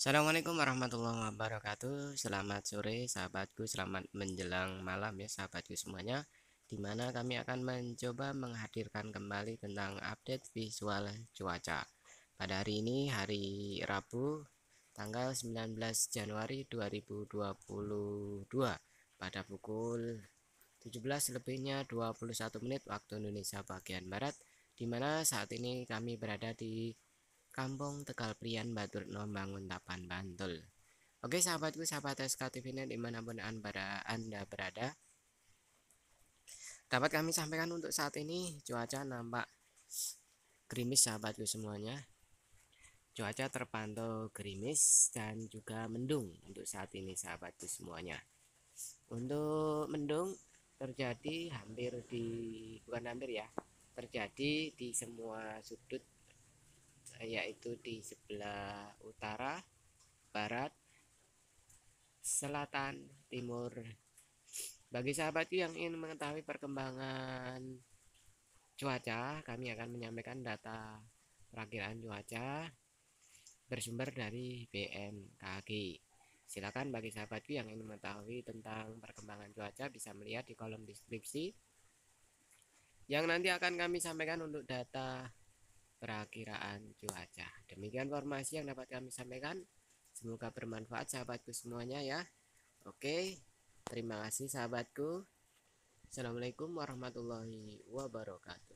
Assalamualaikum warahmatullahi wabarakatuh Selamat sore sahabatku Selamat menjelang malam ya sahabatku semuanya Dimana kami akan mencoba menghadirkan kembali tentang update visual cuaca Pada hari ini hari Rabu tanggal 19 Januari 2022 Pada pukul 17 lebihnya 21 menit waktu Indonesia bagian Barat Dimana saat ini kami berada di Kampung Tegal Prian Batur Nombangun Tapan Bantul. Oke sahabatku, sahabat SKTV ini dimanapun Anda berada. Dapat kami sampaikan untuk saat ini cuaca nampak gerimis sahabatku semuanya. Cuaca terpantau gerimis dan juga mendung untuk saat ini sahabatku semuanya. Untuk mendung terjadi hampir di bukan hampir ya terjadi di semua sudut yaitu di sebelah utara, barat, selatan, timur. Bagi sahabatku yang ingin mengetahui perkembangan cuaca, kami akan menyampaikan data perakiran cuaca bersumber dari BMKG. Silakan bagi sahabatku yang ingin mengetahui tentang perkembangan cuaca bisa melihat di kolom deskripsi yang nanti akan kami sampaikan untuk data perakiraan cuaca. Demikian informasi yang dapat kami sampaikan. Semoga bermanfaat sahabatku semuanya ya. Oke, terima kasih sahabatku. Assalamualaikum warahmatullahi wabarakatuh.